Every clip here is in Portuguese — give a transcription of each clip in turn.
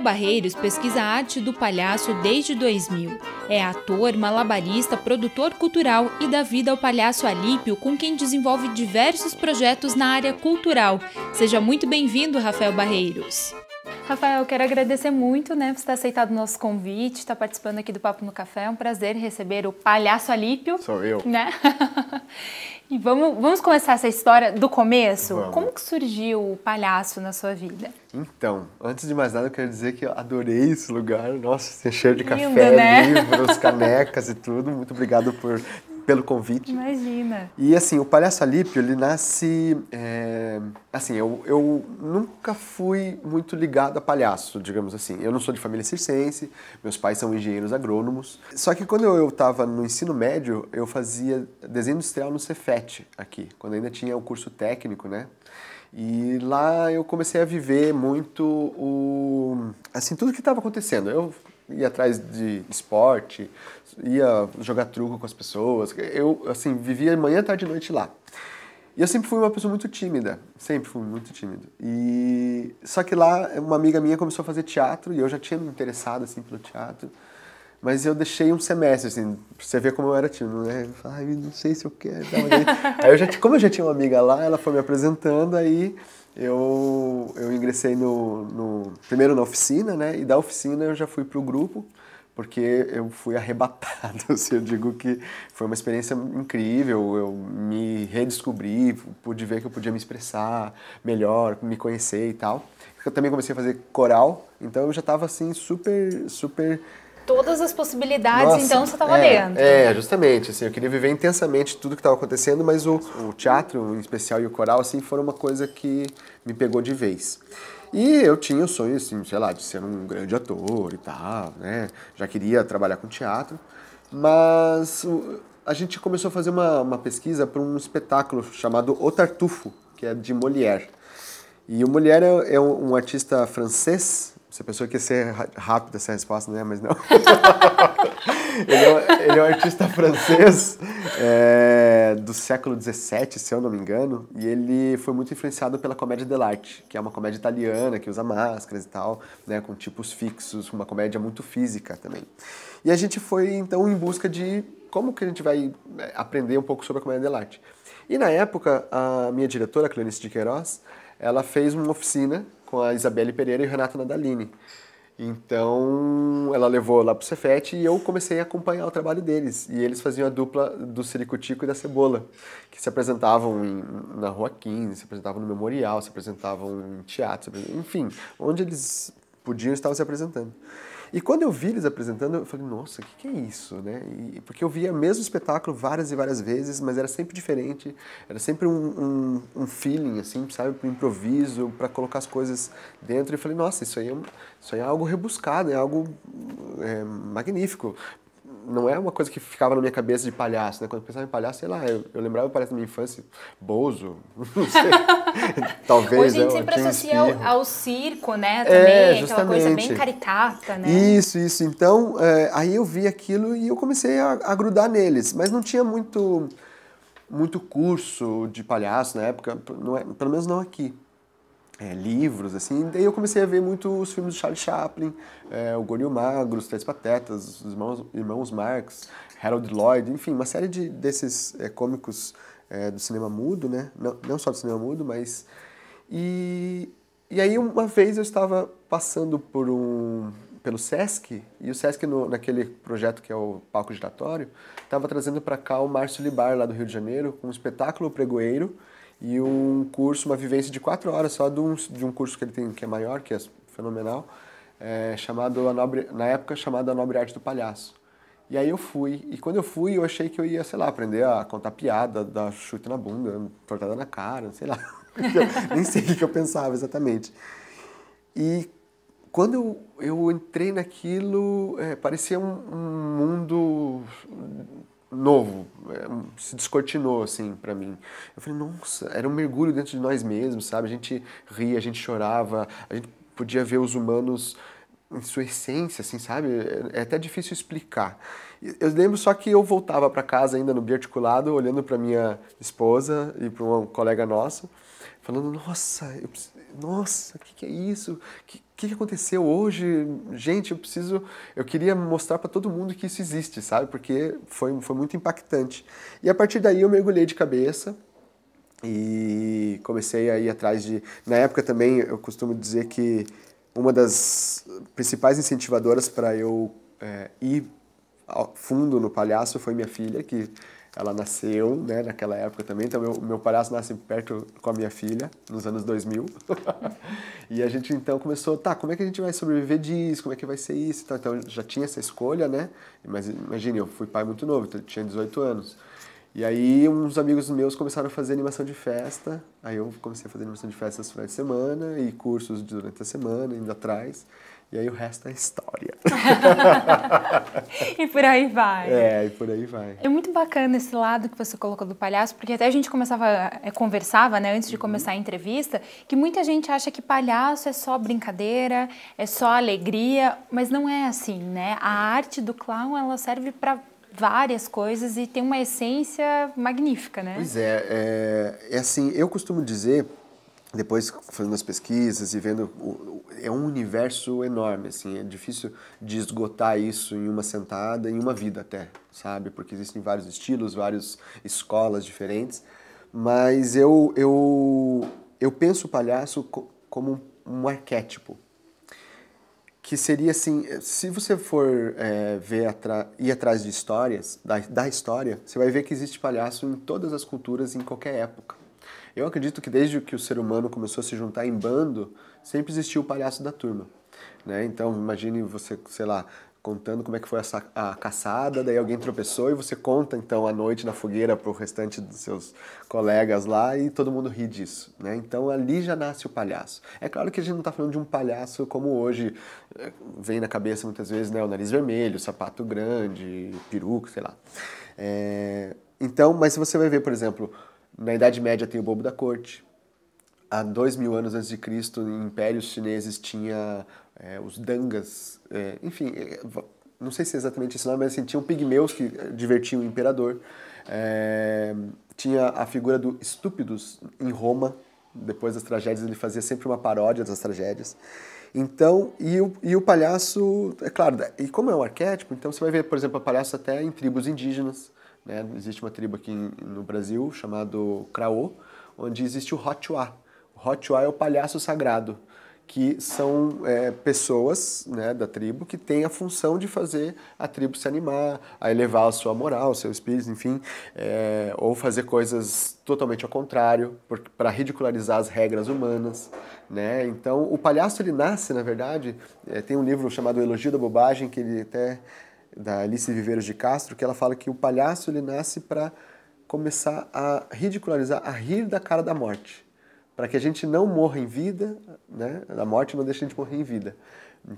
Rafael Barreiros pesquisa a arte do palhaço desde 2000. É ator, malabarista, produtor cultural e dá vida ao Palhaço Alípio, com quem desenvolve diversos projetos na área cultural. Seja muito bem-vindo, Rafael Barreiros. Rafael, eu quero agradecer muito né, por ter aceitado o nosso convite, estar tá participando aqui do Papo no Café. É um prazer receber o Palhaço Alípio. Sou eu. Né? E vamos, vamos começar essa história do começo? Vamos. Como que surgiu o palhaço na sua vida? Então, antes de mais nada, eu quero dizer que eu adorei esse lugar. Nossa, se cheiro de Lindo, café, né? livros, canecas e tudo. Muito obrigado por pelo convite. Imagina. E assim, o Palhaço Alípio, ele nasce. É... Assim, eu, eu nunca fui muito ligado a palhaço, digamos assim. Eu não sou de família circense, meus pais são engenheiros agrônomos. Só que quando eu estava no ensino médio, eu fazia desenho industrial no Cefet aqui, quando ainda tinha o curso técnico, né? E lá eu comecei a viver muito o assim tudo que estava acontecendo. Eu ia atrás de esporte, ia jogar truco com as pessoas. Eu, assim, vivia manhã, tarde e noite lá. E eu sempre fui uma pessoa muito tímida, sempre fui muito tímido. E só que lá uma amiga minha começou a fazer teatro e eu já tinha me interessado assim pelo teatro. Mas eu deixei um semestre, assim, pra você ver como eu era tímido, né? Eu falei, não sei se eu quero. aí eu já, como eu já tinha uma amiga lá, ela foi me apresentando, aí eu, eu ingressei no, no, primeiro na oficina, né? E da oficina eu já fui para o grupo, porque eu fui arrebatado. Assim, eu digo que foi uma experiência incrível. Eu me redescobri, pude ver que eu podia me expressar melhor, me conhecer e tal. Eu também comecei a fazer coral, então eu já estava assim super, super todas as possibilidades, Nossa, então você estava é, dentro. É, justamente, assim, eu queria viver intensamente tudo que estava acontecendo, mas o, o, teatro, em especial, e o coral, assim, foram uma coisa que me pegou de vez. E eu tinha o sonho, assim, sei lá, de ser um grande ator e tal, né? Já queria trabalhar com teatro, mas a gente começou a fazer uma, uma pesquisa para um espetáculo chamado O Tartufo, que é de Molière. E o Molière é, é um, um artista francês, você a que quer ser rápida essa resposta, né? Mas não. ele, é, ele, é, um artista francês é, do século XVII, se eu não me engano, e ele foi muito influenciado pela comédia dell'arte, que é uma comédia italiana que usa máscaras e tal, né, com tipos fixos, uma comédia muito física também. E a gente foi então em busca de como que a gente vai eh, aprender um pouco sobre a comédia dell'arte. E na época a minha diretora, a Clarice de Queiroz, ela fez uma oficina com a Isabelle Pereira e o Renato Nadalini. Então, ela levou lá pro Cefete e eu comecei a acompanhar o trabalho deles. E eles faziam a dupla do Ciricutico e da Cebola, que se apresentavam em, na Rua 15, se apresentavam no Memorial, se apresentavam em teatro, enfim, onde eles podiam estavam se apresentando. E quando eu vi eles apresentando, eu falei, nossa, o que, que, é isso, né? E, porque eu via o mesmo espetáculo várias e várias vezes, mas era sempre diferente, era sempre um, um, um feeling, assim, sabe, para improviso, para colocar as coisas dentro. E eu falei, nossa, isso aí é, isso aí é algo rebuscado, é algo é, magnífico não é uma coisa que ficava na minha cabeça de palhaço, né? Quando eu pensava em palhaço, sei lá, eu, eu lembrava o palhaço da minha infância, Bozo, não sei. Talvez. Hoje a é, gente é, sempre associa ao, ao, circo, né? É, também, é, justamente. aquela coisa bem caricata, né? Isso, isso. Então, é, aí eu vi aquilo e eu comecei a, a grudar neles, mas não tinha muito muito curso de palhaço na época, não é, pelo menos não aqui é, livros, assim. Daí eu comecei a ver muito os filmes do Charlie Chaplin, é, o Goril Magro, os Três Patetas, os Irmãos, Irmãos Marx, Harold Lloyd, enfim, uma série de, desses é, cômicos é, do cinema mudo, né? Não, não só do cinema mudo, mas... E, e aí uma vez eu estava passando por um pelo SESC, e o SESC, no, naquele projeto que é o Palco Giratório, estava trazendo para cá o Márcio Libar, lá do Rio de Janeiro, com um espetáculo pregoeiro, e um curso, uma vivência de quatro horas só de um, de um curso que ele tem que é maior, que é fenomenal, é, chamado a nobre, na época chamado a nobre arte do palhaço. E aí eu fui e quando eu fui eu achei que eu ia, sei lá, aprender a contar piada, dar chute na bunda, tortada na cara, sei lá, eu, nem sei o que eu pensava exatamente. E quando eu, eu entrei naquilo, é, parecia um, um mundo novo, é, se descortinou assim para mim. Eu falei, nossa, era um mergulho dentro de nós mesmos, sabe? A gente ria, a gente chorava, a gente podia ver os humanos em sua essência, assim, sabe? É, é até difícil explicar. Eu lembro só que eu voltava para casa ainda no biarticulado, olhando para minha esposa e para um colega nosso, falando: Nossa, eu, nossa, o que, que, é isso? O que, que, aconteceu hoje? Gente, eu preciso, eu queria mostrar para todo mundo que isso existe, sabe? Porque foi, foi muito impactante. E a partir daí eu mergulhei de cabeça e comecei a ir atrás de. Na época também eu costumo dizer que uma das principais incentivadoras para eu é, ir fundo no palhaço foi minha filha, que ela nasceu, né, naquela época também. Então, meu, meu palhaço nasce perto com a minha filha, nos anos 2000. e a gente, então, começou, tá, como é que a gente vai sobreviver disso? Como é que vai ser isso? Então, então já tinha essa escolha, né? Mas imagine, eu fui pai muito novo, então, tinha 18 anos. E aí, uns amigos meus começaram a fazer animação de festa. Aí eu comecei a fazer animação de festa nos finais de semana e cursos durante a semana, indo atrás. E aí o resto é história. e por aí vai. É, e por aí vai. É muito bacana esse lado que você colocou do palhaço, porque até a gente começava, é, conversava, né, antes de uhum. começar a entrevista, que muita gente acha que palhaço é só brincadeira, é só alegria, mas não é assim, né? A arte do clown, ela serve para várias coisas e tem uma essência magnífica, né? Pois é, é, é assim, eu costumo dizer depois fazendo as pesquisas e vendo é um universo enorme assim é difícil de esgotar isso em uma sentada em uma vida até sabe porque existem vários estilos várias escolas diferentes mas eu eu eu penso o palhaço como um arquétipo que seria assim se você for é, ver atra, ir atrás de histórias da, da história você vai ver que existe palhaço em todas as culturas em qualquer época eu acredito que desde que o ser humano começou a se juntar em bando, sempre existiu o palhaço da turma. Né? Então, imagine você, sei lá, contando como é que foi essa, a caçada, daí alguém tropeçou e você conta então à noite na fogueira para o restante dos seus colegas lá e todo mundo ri disso, né? Então ali já nasce o palhaço. É claro que a gente não está falando de um palhaço como hoje eh, vem na cabeça muitas vezes, né? O nariz vermelho, o sapato grande, peruca, sei lá. É... Então, mas se você vai ver, por exemplo, na Idade Média tem o bobo da corte. Há dois mil anos antes de Cristo, em impérios chineses tinha é, os dangas. É, enfim, eh, não sei se é exatamente esse nome, mas assim, tinham pigmeus que divertiam o imperador. É, tinha a figura do estúpidos em Roma. Depois das tragédias, ele fazia sempre uma paródia das tragédias. Então, e o, e o palhaço, é claro, e como é um arquétipo, então você vai ver, por exemplo, o palhaço até em tribos indígenas. Né? Existe uma tribo aqui no Brasil chamado Kraô, onde existe o Hotuá. O Hotuá é o palhaço sagrado, que são é, pessoas né, da tribo que têm a função de fazer a tribo se animar, a elevar a sua moral, seu espírito, enfim, é, ou fazer coisas totalmente ao contrário, para ridicularizar as regras humanas. Né? Então, o palhaço ele nasce, na verdade, é, tem um livro chamado Elogio da Bobagem, que ele até da Alice Viveiros de Castro, que ela fala que o palhaço ele nasce para começar a ridicularizar, a rir da cara da morte, para que a gente não morra em vida, né? A morte não deixa a gente morrer em vida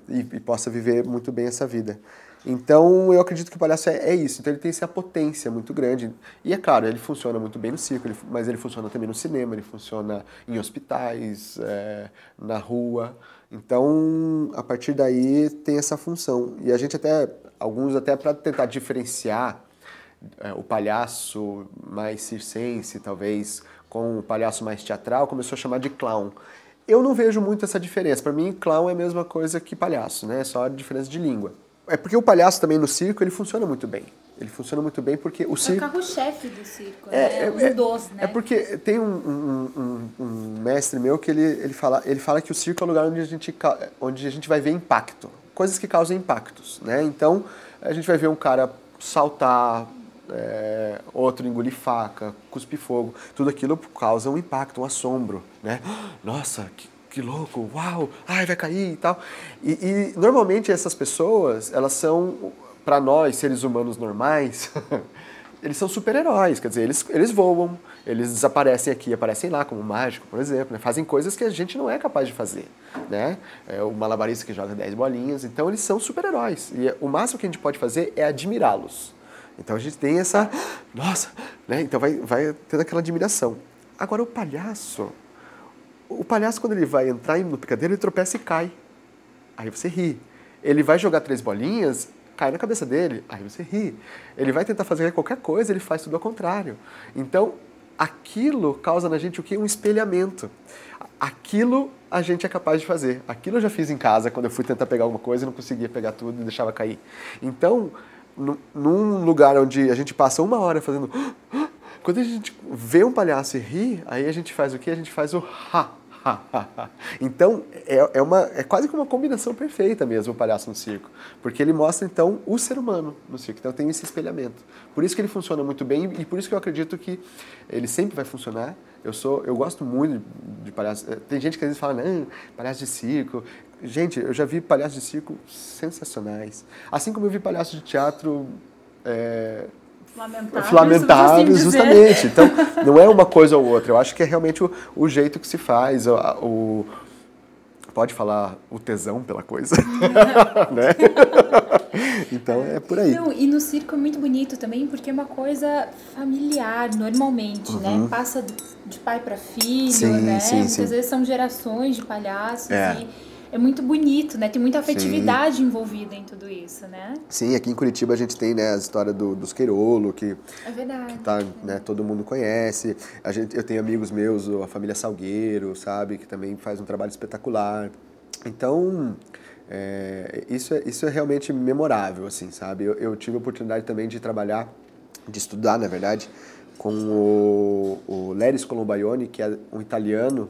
e, e possa viver muito bem essa vida. Então eu acredito que o palhaço é, é, isso. Então ele tem essa potência muito grande. E é claro, ele funciona muito bem no circo, ele, mas ele funciona também no cinema, ele funciona em hospitais, é, na rua. Então, a partir daí tem essa função. E a gente até, alguns até para tentar diferenciar é, o palhaço mais circense, talvez, com o palhaço mais teatral, começou a chamar de clown. Eu não vejo muito essa diferença. Para mim, clown é a mesma coisa que palhaço, né? É só a diferença de língua. É porque o palhaço também no circo ele funciona muito bem. Ele funciona muito bem porque o circo. É o carro-chefe do circo, é, né? É, é né? É porque tem um, um, um, um, mestre meu que ele, ele, fala, ele fala que o circo é o lugar onde a, gente, onde a gente vai ver impacto. Coisas que causam impactos, né? Então, a gente vai ver um cara saltar, é, outro engolir faca, cuspir fogo. Tudo aquilo causa um impacto, um assombro, né? Nossa, que que louco, uau, ai, vai cair e tal. E, e normalmente essas pessoas, elas são, para nós, seres humanos normais, eles são super-heróis, quer dizer, eles, eles voam, eles desaparecem aqui, aparecem lá, como o mágico, por exemplo, né? fazem coisas que a gente não é capaz de fazer, né? É o malabarista que joga 10 bolinhas, então eles são super-heróis. E o máximo que a gente pode fazer é admirá-los. Então a gente tem essa, nossa, né? Então vai, vai tendo aquela admiração. Agora o palhaço, o palhaço, quando ele vai entrar no picadeiro, ele tropeça e cai. Aí você ri. Ele vai jogar três bolinhas, cai na cabeça dele, aí você ri. Ele vai tentar fazer qualquer coisa, ele faz tudo ao contrário. Então, aquilo causa na gente o que? Um espelhamento. Aquilo a gente é capaz de fazer. Aquilo eu já fiz em casa quando eu fui tentar pegar alguma coisa e não conseguia pegar tudo e deixava cair. Então, num lugar onde a gente passa uma hora fazendo. Quando a gente vê um palhaço e ri, aí a gente faz o quê? A gente faz o ha. então, é, é, uma, é quase que uma combinação perfeita mesmo o palhaço no circo, porque ele mostra, então, o ser humano no circo. Então, tem esse espelhamento. Por isso que ele funciona muito bem e por isso que eu acredito que ele sempre vai funcionar. Eu sou, eu gosto muito de, palhaço. Eh, tem gente que às vezes fala, não, palhaço de circo. Gente, eu já vi palhaços de circo sensacionais. Assim como eu vi palhaços de teatro é, lamentável, lamentável assim justamente. Então, não é uma coisa ou outra. Eu acho que é realmente o, o jeito que se faz, o, o pode falar o tesão pela coisa, né? então é por aí. Não, e no circo é muito bonito também, porque é uma coisa familiar, normalmente, né? uhum. né? Passa de pai para filho, sim, né? Sim, Muitas sim. vezes são gerações de palhaços é. e é muito bonito, né? Tem muita afetividade Sim. envolvida em tudo isso, né? Sim, aqui em Curitiba a gente tem né, a história do, dos Queirolo que, é verdade, que tá, é. né, todo mundo conhece. A gente, eu tenho amigos meus, a família Salgueiro, sabe? Que também faz um trabalho espetacular. Então, é, isso, é, isso é realmente memorável, assim, sabe? Eu, eu tive a oportunidade também de trabalhar, de estudar, na verdade, com o, o Leris Colombaione, que é um italiano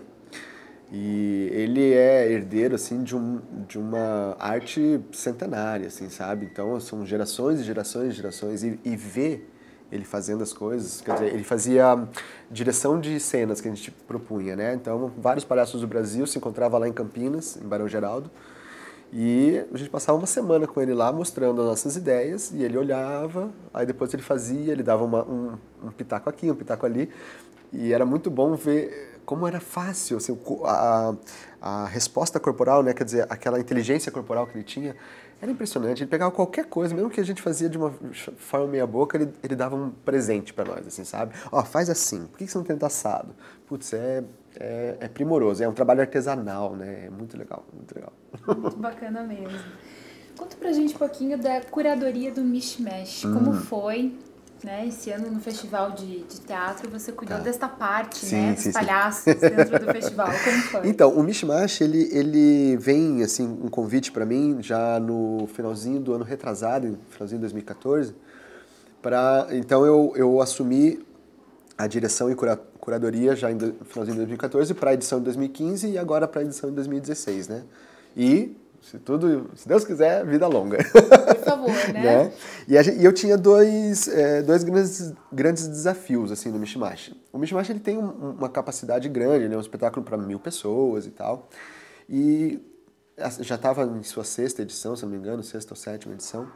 e ele é herdeiro, assim, de, um, de uma arte centenária, assim, sabe? Então, são gerações e gerações e gerações. E, e ver ele fazendo as coisas, quer dizer, ele fazia direção de cenas que a gente propunha, né? Então, vários palhaços do Brasil se encontrava lá em Campinas, em Barão Geraldo, e a gente passava uma semana com ele lá, mostrando as nossas ideias, e ele olhava, aí depois ele fazia, ele dava uma, um, um, pitaco aqui, um pitaco ali, e era muito bom ver como era fácil, assim, a, a resposta corporal, né, quer dizer, aquela inteligência corporal que ele tinha, era impressionante. Ele pegava qualquer coisa, mesmo que a gente fazia de uma forma meia boca, ele, ele dava um presente para nós, assim, sabe? Ó, oh, faz assim, por que você não tenta assado? Putz, é é, é, primoroso. É um trabalho artesanal, né? É muito legal, muito legal. Muito bacana mesmo. Conta pra gente um pouquinho da curadoria do Mishmash. Hum. Como foi? Né? Esse ano no festival de, de teatro você cuidou tá. desta parte, sim, né? Sim, Dos palhaços dentro do festival. Como foi? Então, o Mishmash, ele, ele vem, assim, um convite para mim já no finalzinho do ano retrasado, finalzinho de 2014. Pra, então eu, eu assumi a direção e curadoria curadoria já no finalzinho de 2014 para a edição de 2015 e agora para a edição de 2016, né? E se tudo, se Deus quiser, vida longa. Por favor, né? né? E, a, e, eu tinha dois, é, dois grandes, grandes desafios, assim, no Mishimashi. O Mishimashi, ele tem um, uma capacidade grande, né? Um espetáculo para mil pessoas e tal. E já estava em sua sexta edição, se não me engano, sexta ou sétima edição.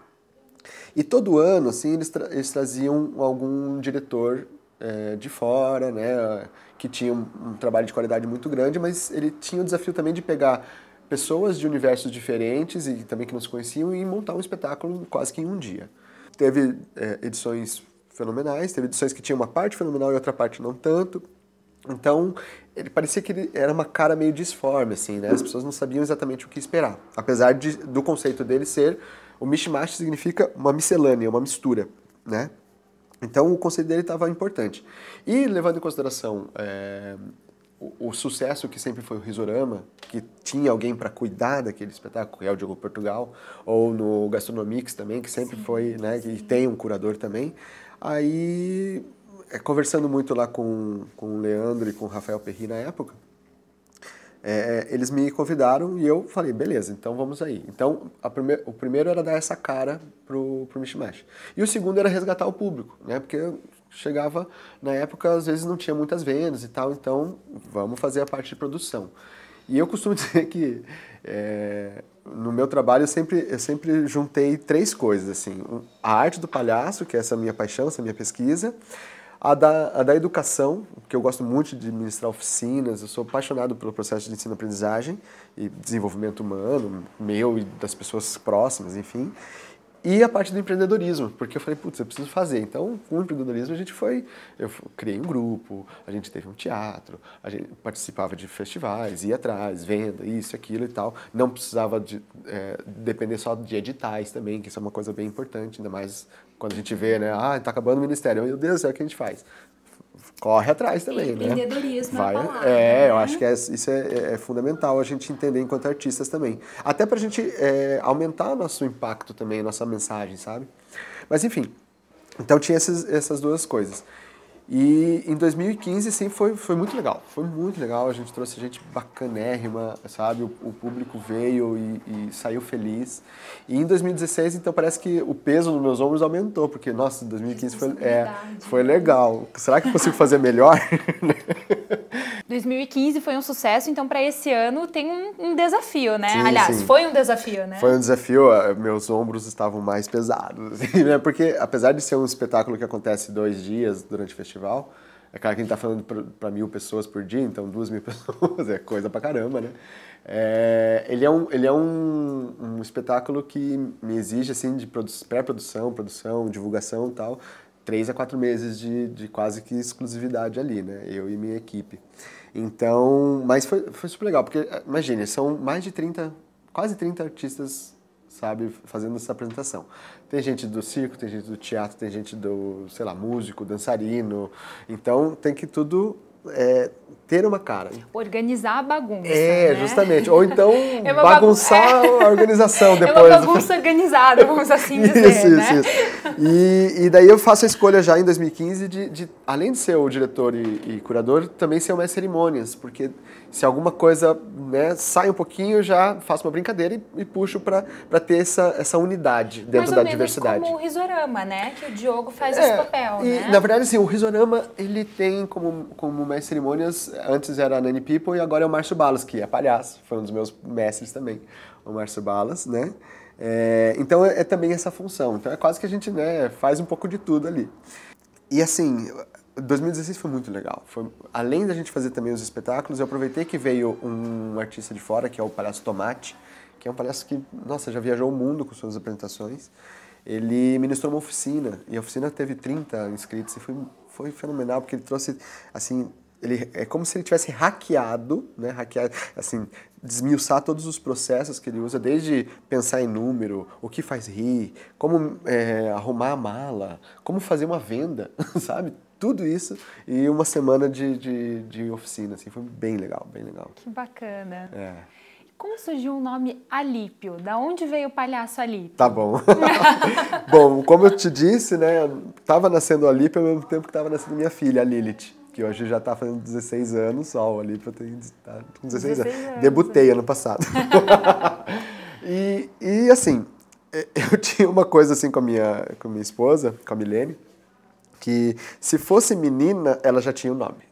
E todo ano, assim, eles, tra eles traziam algum diretor é, de fora, né, que tinha um, um, trabalho de qualidade muito grande, mas ele tinha o desafio também de pegar pessoas de universos diferentes e também que não se conheciam e montar um espetáculo quase que em um dia. Teve é, edições fenomenais, teve edições que tinham uma parte fenomenal e outra parte não tanto. Então, ele parecia que ele era uma cara meio disforme, assim, né? As pessoas não sabiam exatamente o que esperar. Apesar de, do conceito dele ser, o mishmash significa uma miscelânea, uma mistura, né? Então o conselho dele estava importante. E levando em consideração é, o, o, sucesso que sempre foi o Risorama, que tinha alguém para cuidar daquele espetáculo, que é o Diogo Portugal, ou no Gastronomics também, que sempre Sim. foi, né, e tem um curador também, aí eh, conversando muito lá com, com o Leandro e com o Rafael Perri na época, é, eles me convidaram e eu falei, beleza, então vamos aí. Então, primeir, o primeiro era dar essa cara pro, pro Mishmash. E o segundo era resgatar o público, né? Porque chegava, na época, às vezes não tinha muitas vendas e tal, então vamos fazer a parte de produção. E eu costumo dizer que é, no meu trabalho eu sempre, eu sempre juntei três coisas, assim. A arte do palhaço, que é essa minha paixão, essa minha pesquisa, a da, a da educação, que eu gosto muito de ministrar oficinas, eu sou apaixonado pelo processo de ensino-aprendizagem e desenvolvimento humano, meu e das pessoas próximas, enfim. E a parte do empreendedorismo, porque eu falei, putz, eu preciso fazer. Então, com o empreendedorismo, a gente foi. Eu criei um grupo, a gente teve um teatro, a gente participava de festivais, ia atrás, venda, isso, aquilo e tal. Não precisava de, é, depender só de editais também, que isso é uma coisa bem importante, ainda mais quando a gente vê, né? Ah, tá acabando o ministério. Meu Deus do céu, o que a gente faz? Corre atrás também, né? Empreendedorismo é Vai, é, palavra, é né? eu acho que é, isso é, é, é, fundamental a gente entender enquanto artistas também. Até pra gente é, aumentar nosso impacto também, nossa mensagem, sabe? Mas enfim, então tinha essas duas coisas. E em 2015 sim foi, foi muito legal, foi muito legal, a gente trouxe gente bacanérrima, sabe? O, o público veio e, e, saiu feliz. E em 2016, então, parece que o peso nos meus ombros aumentou, porque, nossa, 2015 foi, é, é foi legal. Será que eu consigo fazer melhor? 2015 foi um sucesso, então para esse ano tem um, um desafio, né? Sim, Aliás, sim. foi um desafio, né? Foi um desafio, meus ombros estavam mais pesados, assim, né? Porque apesar de ser um espetáculo que acontece dois dias durante o festival, é claro que a gente tá falando para mil pessoas por dia, então duas mil pessoas é coisa pra caramba, né? É, ele é, um, ele é um, um espetáculo que me exige, assim, de pré-produção, produção, divulgação e tal, três a quatro meses de, de quase que exclusividade ali, né? Eu e minha equipe. Então, mas foi, foi super legal, porque, imagine, são mais de 30, quase 30 artistas, sabe, fazendo essa apresentação. Tem gente do circo, tem gente do teatro, tem gente do, sei lá, músico, dançarino. Então, tem que tudo é, ter uma cara. Organizar a bagunça. É, né? justamente. Ou então é bagunçar bagun... a é organização depois. É uma bagunça organizada, vamos assim dizer. Isso, né? isso, isso. E, e, daí eu faço a escolha já em 2015 de, de além de ser o diretor e, e, curador, também ser o mestre cerimônias, porque se alguma coisa né, sai um pouquinho, já faço uma brincadeira e, e puxo para ter essa, essa unidade dentro Mais ou da menos diversidade. como o Risorama, né? Que o Diogo faz é, esse papel, e, né? Na verdade, sim, o Risorama, ele tem como, como mestre cerimônias, antes era a Nanny People e agora é o Márcio Balas, que é palhaço, foi um dos meus mestres também, o Márcio Balas, né? É, então é, é, também essa função. Então é quase que a gente né, faz um pouco de tudo ali. E assim, 2016 foi muito legal. Foi, além da gente fazer também os espetáculos, eu aproveitei que veio um artista de fora, que é o Palhaço Tomate, que é um palhaço que, nossa, já viajou o mundo com suas apresentações. Ele ministrou uma oficina, e a oficina teve 30 inscritos, e foi, foi fenomenal, porque ele trouxe, assim, ele, é como se ele tivesse hackeado, né, hackeado, assim, desmiuçar todos os processos que ele usa, desde pensar em número, o que faz rir, como é, arrumar a mala, como fazer uma venda, sabe? Tudo isso e uma semana de, de, de oficina, assim, foi bem legal, bem legal. Que bacana. É. Como surgiu o nome Alípio? Da onde veio o palhaço Alípio? Tá bom. bom, como eu te disse, né, tava nascendo o Alípio ao mesmo tempo que tava nascendo minha filha, a Lilith que hoje já está fazendo 16 anos, só ali para ter tá com 16, 16 anos. anos. Debutei ano passado. e, e assim, é, eu tinha uma coisa assim com a minha, com a minha esposa, com a Milene, que se fosse menina, ela já tinha o um nome.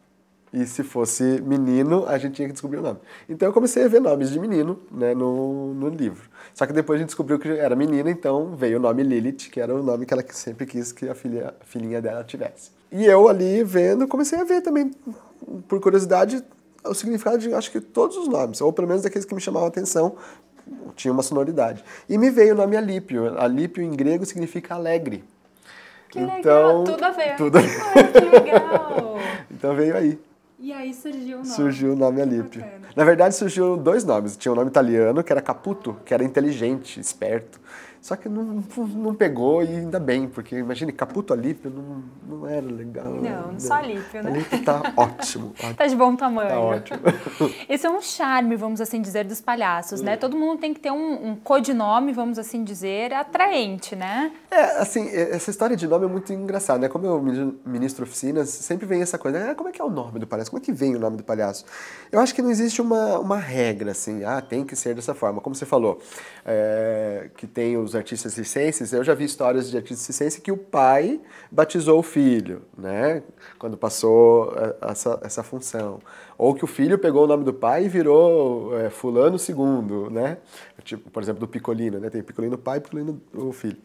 E se fosse menino, a gente tinha que descobrir o nome. Então eu comecei a ver nomes de menino né, no, no livro. Só que depois a gente descobriu que era menina, então veio o nome Lilith, que era o nome que ela sempre quis que a, filha, a filhinha dela tivesse. E eu ali vendo, comecei a ver também, por curiosidade, o significado de acho que todos os nomes, ou pelo menos daqueles que me chamavam a atenção, tinha uma sonoridade. E me veio o nome Alípio. Alípio em grego significa alegre. Que então, legal, tudo a ver. Tudo a ver. Ai, que legal. então veio aí. E aí surgiu o nome. Surgiu o nome Alípio. Na verdade, surgiu dois nomes. Tinha um nome italiano, que era Caputo, que era inteligente, esperto. Só que não, não pegou e ainda bem, porque imagine, Caputo Alípio não, não era legal. Não, né? não só Alípio, né? Alípio tá ótimo. Tá de bom tamanho. Tá ótimo. Esse é um charme, vamos assim dizer, dos palhaços, né? Hum. Todo mundo tem que ter um, um codinome, vamos assim dizer, atraente, né? É, assim, essa história de nome é muito engraçada, né? Como eu ministro oficinas, sempre vem essa coisa, né? ah, como é que é o nome do palhaço? Como é que vem o nome do palhaço? Eu acho que não existe uma, uma regra, assim, ah, tem que ser dessa forma. Como você falou, é, que tem os artistas licenses, eu já vi histórias de artistas licenses que o pai batizou o filho, né? Quando passou eh, essa, essa função. Ou que o filho pegou o nome do pai e virou é, fulano segundo, né? Tipo, por exemplo, do Picolino, né? Tem Picolino pai e Picolino o filho.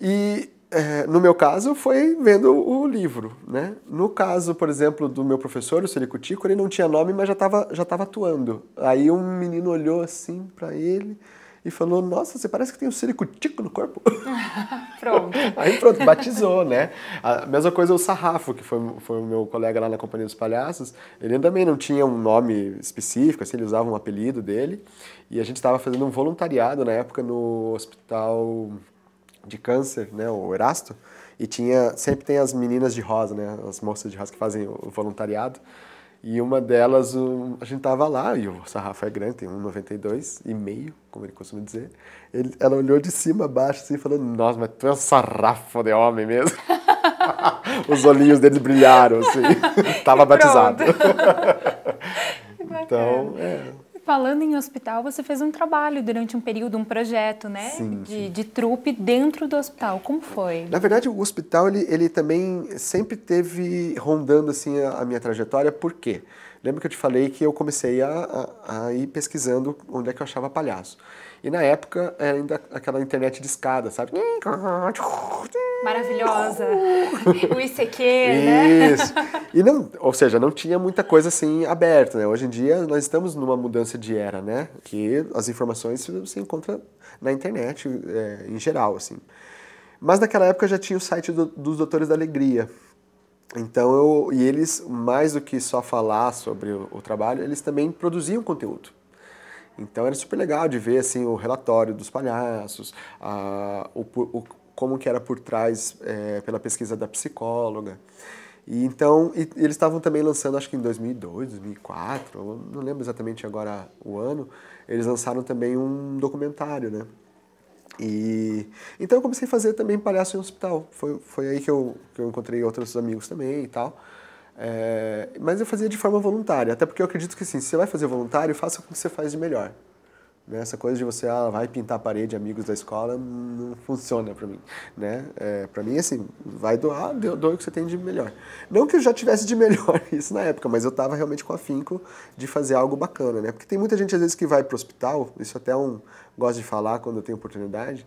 E é, no meu caso, foi vendo o livro. Né? No caso, por exemplo, do meu professor, o celicutico ele não tinha nome, mas já estava já tava atuando. Aí um menino olhou assim para ele, e falou: Nossa, você parece que tem um ciricutico no corpo. pronto. Aí pronto, batizou, né? A mesma coisa o Sarrafo, que foi, foi o meu colega lá na Companhia dos Palhaços. Ele também não tinha um nome específico, assim, ele usava um apelido dele. E a gente estava fazendo um voluntariado na época no hospital de câncer, né? O Erasto. E tinha, sempre tem as meninas de rosa, né? As moças de rosa que fazem o voluntariado. E uma delas, a gente tava lá, e o sarrafo é grande, tem 1,92 e meio, como ele costuma dizer. Ele, ela olhou de cima a baixo assim, falando, nossa, mas tu é um sarrafo de homem mesmo. Os olhinhos dele brilharam, assim. tava batizado. então, é... Falando em hospital, você fez um trabalho durante um período, um projeto, né? Sim, de, de trupe dentro do hospital. Como foi? Na verdade, o hospital ele, ele também sempre teve rondando assim a, a minha trajetória. Por quê? Lembra que eu te falei que eu comecei a, a, a ir pesquisando onde é que eu achava palhaço. E na época era é, ainda aquela internet de escada, sabe? Maravilhosa. o ICQ, né? Isso. E não, ou seja, não tinha muita coisa assim aberta, né? Hoje em dia nós estamos numa mudança de era, né? Que as informações se encontram na internet é, em geral, assim. Mas naquela época já tinha o site do, dos Doutores da Alegria. Então eu e eles mais do que só falar sobre o, o trabalho, eles também produziam conteúdo. Então era super legal de ver assim o relatório dos palhaços, a, o, o, como que era por trás é, pela pesquisa da psicóloga. E então e, eles estavam também lançando, acho que em 2002, 2004, não lembro exatamente agora o ano, eles lançaram também um documentário, né? E então eu comecei a fazer também palhaço em hospital. Foi, foi aí que eu, que eu encontrei outros amigos também e tal. É, mas eu fazia de forma voluntária, até porque eu acredito que assim, se você vai fazer voluntário, faça com o que você faz de melhor. Né? Essa coisa de você ah, vai pintar a parede, amigos da escola, não funciona para mim. Né? É, para mim, assim, vai doar, doe o que você tem de melhor. Não que eu já tivesse de melhor isso na época, mas eu estava realmente com afinco de fazer algo bacana. Né? Porque tem muita gente, às vezes, que vai para o hospital, isso até um gosto de falar quando eu tenho oportunidade,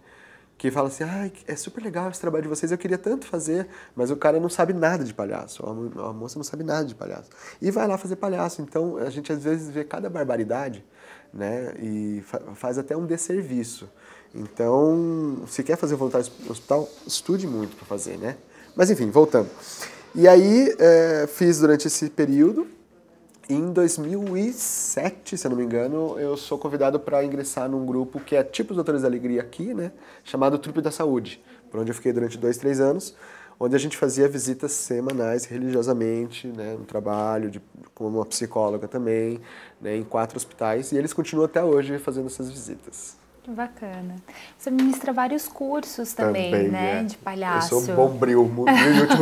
que fala assim: ah, é super legal esse trabalho de vocês, eu queria tanto fazer, mas o cara não sabe nada de palhaço, a moça não sabe nada de palhaço. E vai lá fazer palhaço. Então a gente às vezes vê cada barbaridade, né? E fa faz até um desserviço. Então, se quer fazer voluntário hospital, estude muito para fazer, né? Mas enfim, voltando. E aí, é, fiz durante esse período, em 2007, se eu não me engano, eu sou convidado para ingressar num grupo que é tipo os Doutores da Alegria aqui, né? Chamado Trupe da Saúde, por onde eu fiquei durante dois, três anos, onde a gente fazia visitas semanais religiosamente, né? No trabalho, de, com uma psicóloga também, né? Em quatro hospitais, e eles continuam até hoje fazendo essas visitas. Bacana. Você ministra vários cursos também, também né? É. De palhaço. Eu sou bombril, muito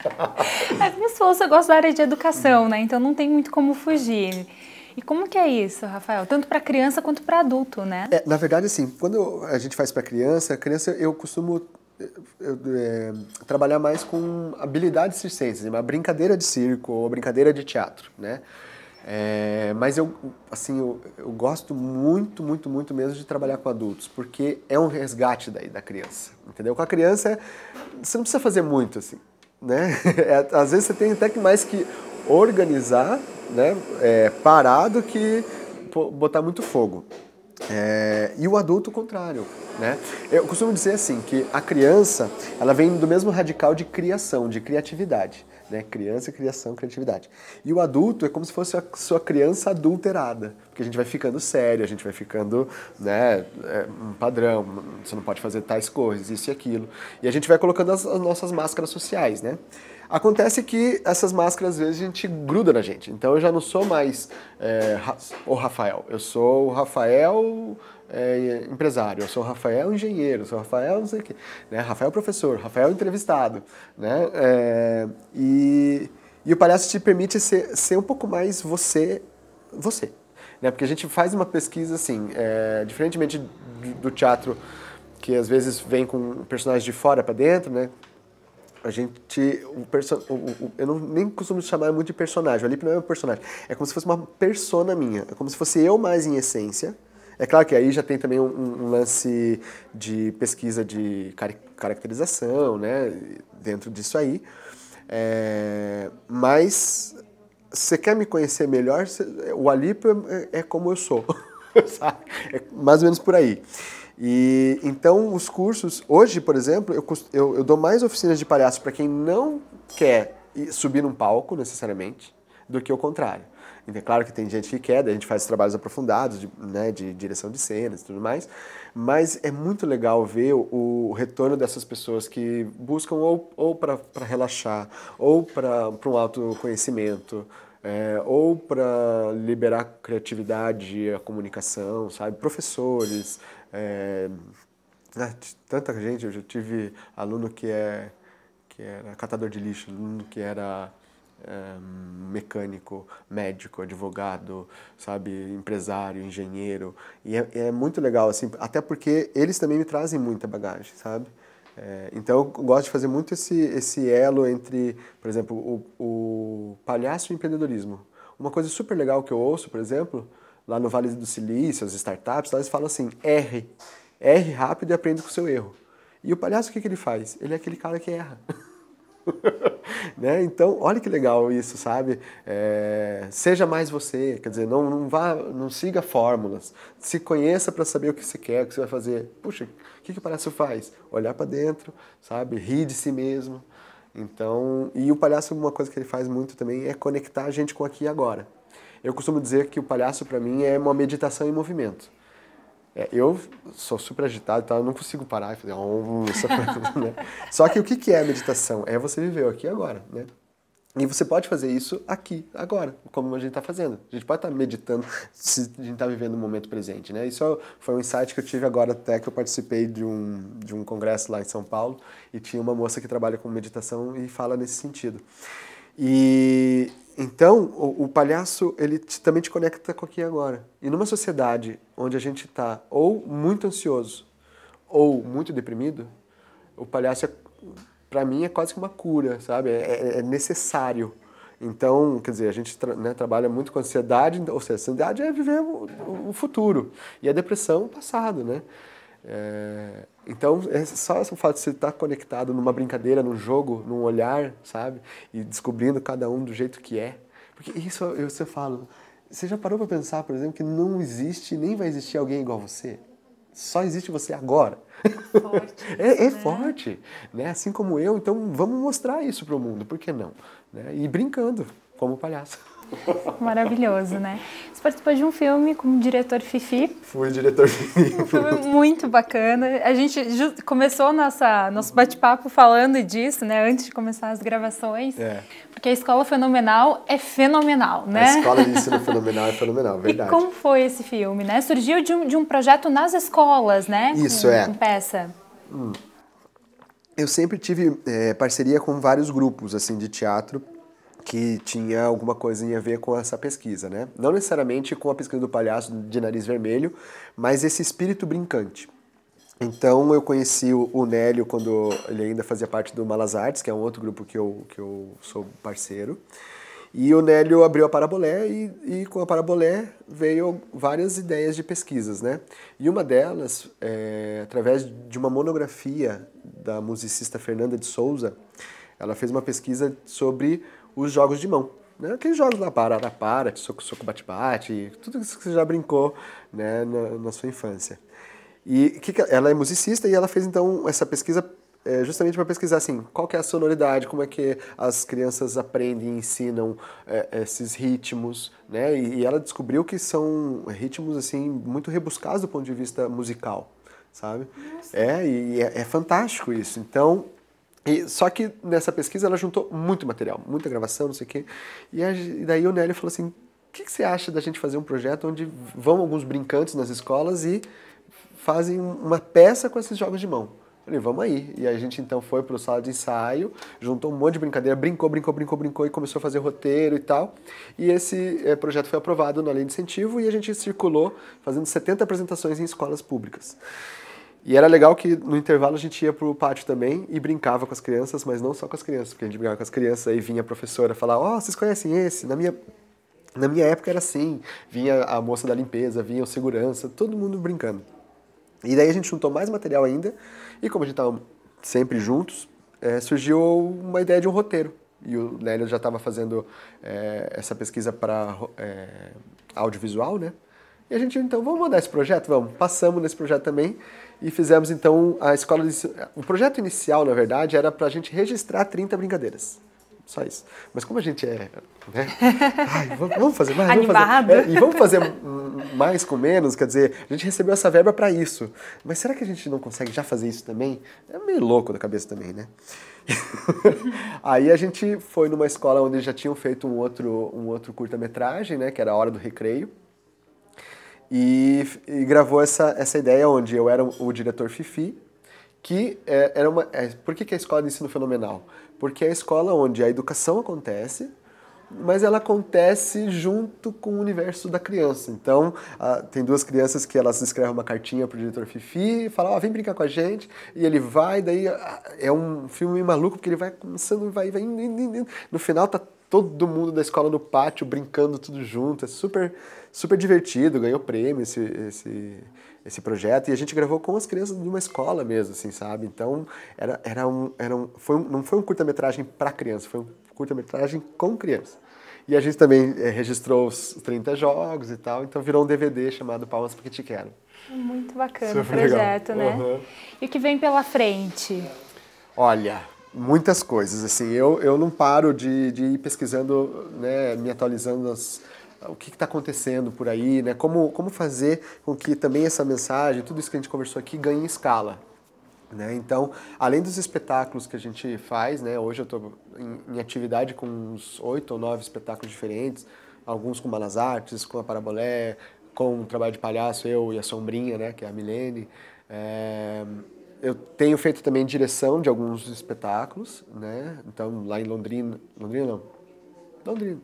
se fosse, eu gosto da área de educação, né? Então não tem muito como fugir. E como que é isso, Rafael? Tanto para criança quanto para adulto, né? É, na verdade, assim, quando a gente faz para criança, criança eu costumo eu, é, trabalhar mais com habilidades circenses, uma brincadeira de circo ou brincadeira de teatro, né? É, mas eu, assim, eu, eu, gosto muito, muito, muito mesmo de trabalhar com adultos, porque é um resgate daí da criança, entendeu? Com a criança, você não precisa fazer muito, assim né? É, às vezes você tem até que mais que organizar, né? É, parar do que botar muito fogo. É, e o adulto, o contrário. Né? Eu costumo dizer assim, que a criança, ela vem do mesmo radical de criação, de criatividade. Né? Criança, criação, criatividade. E o adulto é como se fosse a sua criança adulterada, porque a gente vai ficando sério, a gente vai ficando né, é, um padrão, você não pode fazer tais coisas, isso e aquilo. E a gente vai colocando as, as nossas máscaras sociais, né? Acontece que essas máscaras, às vezes, a gente gruda na gente. Então eu já não sou mais é, o Rafael, eu sou o Rafael é, empresário, eu sou Rafael engenheiro, eu sou Rafael não sei o quê, né? Rafael professor, Rafael entrevistado, né? É, e, e o palhaço te permite ser, ser um pouco mais você, você, né? Porque a gente faz uma pesquisa assim, é, diferentemente do, teatro que às vezes vem com personagens de fora para dentro, né? A gente. O perso, o, o, eu não, nem costumo chamar muito de personagem. O Alip não é um personagem. É como se fosse uma persona minha. É como se fosse eu mais em essência é claro que aí já tem também um, um lance de pesquisa de car caracterização, né? Dentro disso aí. É, mas você quer me conhecer melhor? O Alípio é, é, é como eu sou, sabe? É mais ou menos por aí. E então os cursos, hoje, por exemplo, eu, eu, eu dou mais oficinas de palhaço para quem não quer subir num palco necessariamente do que o contrário. É claro que tem gente que quer, a gente faz trabalhos aprofundados de, né, de direção de cenas e tudo mais, mas é muito legal ver o, o retorno dessas pessoas que buscam ou, ou para relaxar, ou para um autoconhecimento, é, ou para liberar a criatividade, a comunicação, sabe? Professores, é, né, tanta gente, eu já tive aluno que é que era catador de lixo, aluno que era Ehm, mecânico, médico, advogado, sabe, empresário, engenheiro. E é, é, muito legal, assim, até porque eles também me trazem muita bagagem, sabe? É, então eu gosto de fazer muito esse, esse elo entre, por exemplo, o, o palhaço e o empreendedorismo. Uma coisa super legal que eu ouço, por exemplo, lá no Vale do Silício, as startups, lá eles falam assim, erre, erre rápido e aprenda com o seu erro. E o palhaço, o que, que ele faz? Ele é aquele cara que erra. né? Então, olha que legal isso, sabe? É, seja mais você, quer dizer, não, não vá, não siga fórmulas. Se conheça para saber o que você quer, o que você vai fazer. Puxa, o que, que o palhaço faz? Olhar para dentro, sabe? Rir de si mesmo. Então, e o palhaço, uma coisa que ele faz muito também é conectar a gente com aqui e agora. Eu costumo dizer que o palhaço, para mim, é uma meditação em movimento. É, eu sou super agitado, então eu não consigo parar e fazer ah, um, essa coisa, né? Só que o que, é é meditação? É você viver aqui agora, né? E você pode fazer isso aqui, agora, como a gente está fazendo. A gente pode estar tá meditando se a gente está vivendo o momento presente, né? Isso foi um insight que eu tive agora até que eu participei de um, de um congresso lá em São Paulo e tinha uma moça que trabalha com meditação e fala nesse sentido. E, então, o, o, palhaço, ele te, também te conecta com aqui agora. E numa sociedade onde a gente está ou muito ansioso ou muito deprimido, o palhaço, é, para mim, é quase que uma cura, sabe? É, é, é necessário. Então, quer dizer, a gente né, trabalha muito com ansiedade, ou seja, a ansiedade é viver o, o futuro. E a depressão, o passado, né? É, então, é só o fato de você estar conectado numa brincadeira, num jogo, num olhar, sabe? E descobrindo cada um do jeito que é. Porque isso eu, você falo, Você já parou para pensar, por exemplo, que não existe nem vai existir alguém igual você? Só existe você agora. Forte, é, é né? forte, né? Assim como eu, então vamos mostrar isso para o mundo, por que não? Né? E brincando, como palhaço. Maravilhoso, né? Você participou de um filme com o diretor Fifi. Fui diretor Fifi. Um filme muito bacana. A gente começou nossa, nosso bate-papo falando disso, né? Antes de começar as gravações. É. Porque a escola fenomenal é fenomenal, né? A escola de ensino fenomenal é fenomenal, verdade. E como foi esse filme, né? Surgiu de um, de um projeto nas escolas, né? Isso, com, é. Com peça. Hum. Eu sempre tive é, parceria com vários grupos, assim, de teatro que tinha alguma coisinha a ver com essa pesquisa, né? Não necessariamente com a pesquisa do palhaço de nariz vermelho, mas esse espírito brincante. Então eu conheci o Nélio quando ele ainda fazia parte do Malas Artes, que é um outro grupo que eu, que eu sou parceiro. E o Nélio abriu a Parabolé e, e com a Parabolé veio várias ideias de pesquisas, né? E uma delas, é, através de uma monografia da musicista Fernanda de Souza, ela fez uma pesquisa sobre os jogos de mão. Né? Aqueles jogos lá, para, para, soco, soco, bate, bate, tudo isso que você já brincou né, na, na sua infância. E que, ela é musicista e ela fez então essa pesquisa é, justamente para pesquisar assim, qual que é a sonoridade, como é que as crianças aprendem e ensinam é, esses ritmos, né? E, e, ela descobriu que são ritmos assim muito rebuscados do ponto de vista musical, sabe? Nossa. É, e é, é fantástico isso. Então, e, só que nessa pesquisa ela juntou muito material, muita gravação, não sei o quê. E, a, e daí o Nélio falou assim: o que, que, você acha da gente fazer um projeto onde vão alguns brincantes nas escolas e fazem uma peça com esses jogos de mão? Eu falei, vamos aí. E a gente então foi para o sala de ensaio, juntou um monte de brincadeira, brincou, brincou, brincou, brincou e começou a fazer roteiro e tal. E esse é, projeto foi aprovado na lei de incentivo e a gente circulou fazendo 70 apresentações em escolas públicas. E era legal que no intervalo a gente ia pro pátio também e brincava com as crianças, mas não só com as crianças, porque a gente brincava com as crianças, e vinha a professora falar, ó, oh, vocês conhecem esse? Na minha, na minha época era assim, vinha a moça da limpeza, vinha o segurança, todo mundo brincando. E daí a gente juntou mais material ainda, e como a gente tava sempre juntos, é, surgiu uma ideia de um roteiro. E o Nélio já estava fazendo é, essa pesquisa para é, eh, audiovisual, né? E a gente, então, vamos mandar esse projeto? Vamos. Passamos nesse projeto também e fizemos então a escola de... O projeto inicial, na verdade, era para a gente registrar 30 brincadeiras. Só isso. Mas como a gente é. Né? Ai, vamos fazer mais. Vamos fazer, é, e vamos fazer mais com menos, quer dizer, a gente recebeu essa verba para isso. Mas será que a gente não consegue já fazer isso também? É meio louco da cabeça também, né? Aí a gente foi numa escola onde já tinham feito um outro, um outro curta-metragem, né? Que era a Hora do Recreio e, e, gravou essa, essa ideia onde eu era o diretor Fifi, que é, era uma... É, por que, que a escola de é ensino fenomenal? Porque é a escola onde a educação acontece, mas ela acontece junto com o universo da criança. Então, a, tem duas crianças que elas escrevem uma cartinha pro diretor Fifi, falam, ó, vem brincar com a gente, e ele vai, daí é um filme maluco, porque ele vai começando, vai, vai, no final tá todo mundo da escola no pátio brincando tudo junto. É super, super divertido, ganhou prêmio esse, esse, esse projeto. E a gente gravou com as crianças de uma escola mesmo, assim, sabe? Então, era, era um, era um, foi um, não foi um curta-metragem para criança, foi um curta-metragem com criança. E a gente também é, registrou os 30 jogos e tal, então virou um DVD chamado Palmas Porque Te Quero. Muito bacana Super o projeto, legal. né? Uhum. E o que vem pela frente? Olha, muitas coisas. Assim, eu, eu não paro de, de ir pesquisando, né, me atualizando as, o que está acontecendo por aí, né? Como, como fazer com que também essa mensagem, tudo isso que a gente conversou aqui, ganhe escala. Né? Então, além dos espetáculos que a gente faz, né? hoje eu estou em, em, atividade com uns oito ou nove espetáculos diferentes, alguns com Malas Artes, com a Parabolé, com o Trabalho de Palhaço, eu e a Sombrinha, né? que é a Milene. É eu tenho feito também direção de alguns espetáculos, né? Então, lá em Londrina... Londrina não. Londrina.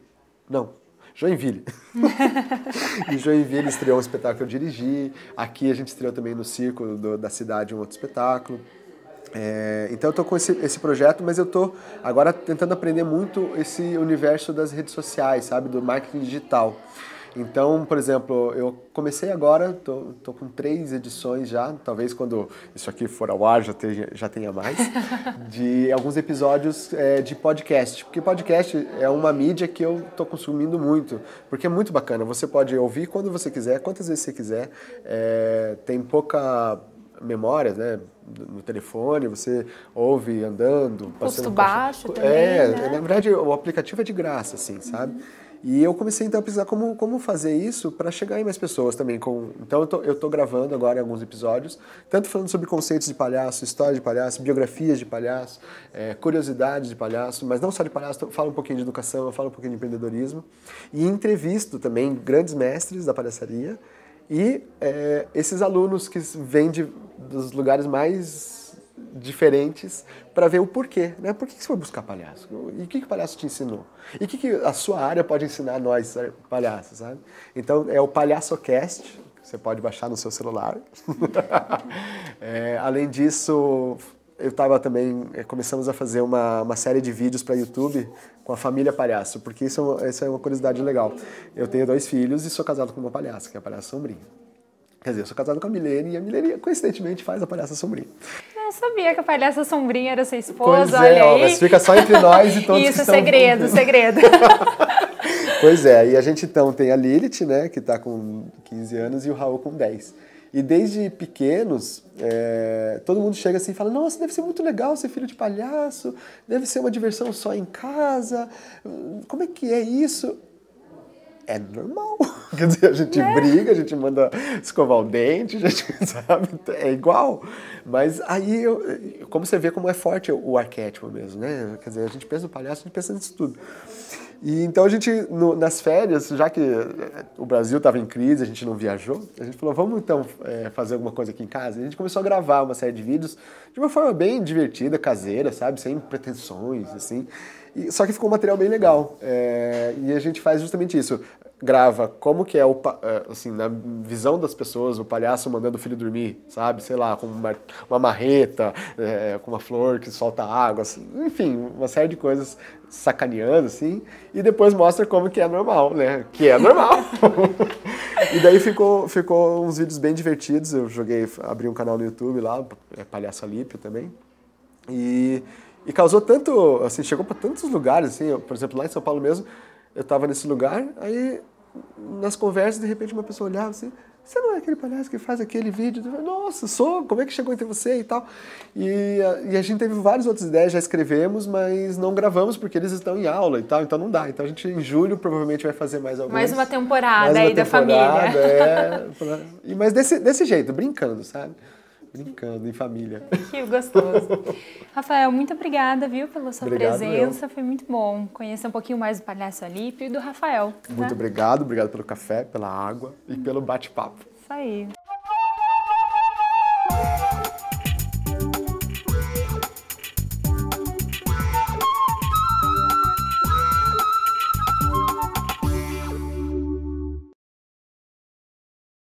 Não. Joinville. em Joinville estreou um espetáculo que eu dirigi. Aqui a gente estreou também no Circo do, da Cidade um outro espetáculo. É, então eu tô com esse, esse, projeto, mas eu tô agora tentando aprender muito esse universo das redes sociais, sabe? Do marketing digital. Então, por exemplo, eu comecei agora, tô, tô com três edições já, talvez quando isso aqui for ao ar já tenha, já tenha mais, de alguns episódios é, de podcast. Porque podcast é uma mídia que eu tô consumindo muito, porque é muito bacana. Você pode ouvir quando você quiser, quantas vezes você quiser. É, tem pouca memória, né? No telefone, você ouve andando, passando. Custo baixo é, também. É, né? na verdade o aplicativo é de graça, assim, sabe? Uhum. E eu comecei então a pensar como, como fazer isso para chegar em mais pessoas também. Com... Então eu tô, eu tô gravando agora alguns episódios, tanto falando sobre conceitos de palhaço, história de palhaço, biografias de palhaço, é, curiosidades de palhaço, mas não só de palhaço, falo um pouquinho de educação, falo um pouquinho de empreendedorismo. E entrevisto também grandes mestres da palhaçaria e é, esses alunos que vêm de, dos lugares mais diferentes para ver o porquê, né? Por que, você foi buscar palhaço? E o que, que o palhaço te ensinou? E o que, que a sua área pode ensinar a nós, eh, palhaços, sabe? Então, é o PalhaçoCast, você pode baixar no seu celular. é, além disso, eu estava também, eh, começamos a fazer uma, uma série de vídeos para YouTube com a família palhaço, porque isso é, isso é uma curiosidade legal. Eu tenho dois filhos e sou casado com uma palhaça, que é a palhaça sombrinha. Quer dizer, eu sou casado com a Milene e a Milene, coincidentemente, faz a palhaça sombrinha não sabia que a palhaça sombrinha era sua esposa, pois é, olha é, aí. Ó, mas fica só entre nós e todos Isso, que estão segredo, ouvindo. segredo. pois é, e a gente então tem a Lilith, né, que está com 15 anos, e o Raul com 10. E desde pequenos, é, todo mundo chega assim e fala: Nossa, deve ser muito legal ser filho de palhaço, deve ser uma diversão só em casa, como é que é isso? é normal. Quer dizer, a gente né? briga, a gente manda escovar o dente, a gente sabe, é igual. Mas aí, eu, como você vê como é forte o arquétipo mesmo, né? Quer dizer, a gente pensa no palhaço, a gente pensa nisso tudo. E então a gente, no, nas férias, já que eh, o Brasil estava em crise, a gente não viajou, a gente falou, vamos então é, fazer alguma coisa aqui em casa. E a gente começou a gravar uma série de vídeos de uma forma bem divertida, caseira, sabe? Sem pretensões, assim. E, só que ficou um material bem legal. É, e a gente faz justamente isso. Grava como que é o é, assim, na visão das pessoas, o palhaço mandando o filho dormir, sabe? Sei lá, com uma, uma marreta, é, com uma flor que solta água, assim, enfim, uma série de coisas sacaneando, assim, e depois mostra como que é normal, né? Que é normal. e daí ficou, ficou uns vídeos bem divertidos. Eu joguei, abri um canal no YouTube lá, é Palhaça Lípio também. E e causou tanto, assim, chegou para tantos lugares, assim, eu, por exemplo, lá em São Paulo mesmo, eu estava nesse lugar, aí nas conversas, de repente, uma pessoa olhava assim, você não é aquele palhaço que faz aquele vídeo? Eu: Nossa, sou, como é que chegou entre você e tal? E a, e a, gente teve várias outras ideias, já escrevemos, mas não gravamos porque eles estão em aula e tal, então não dá. Então a gente, em julho, provavelmente vai fazer mais alguma. Mais uma temporada mais uma aí temporada, da família. É, mas desse, desse jeito, brincando, sabe? Brincando, em família. Que gostoso. Rafael, muito obrigada, viu, pela sua obrigado, presença. Eu. Foi muito bom conhecer um pouquinho mais do Palhaço Alípio e do Rafael. Tá? Muito né? obrigado, obrigado pelo café, pela água e pelo bate-papo. Isso aí.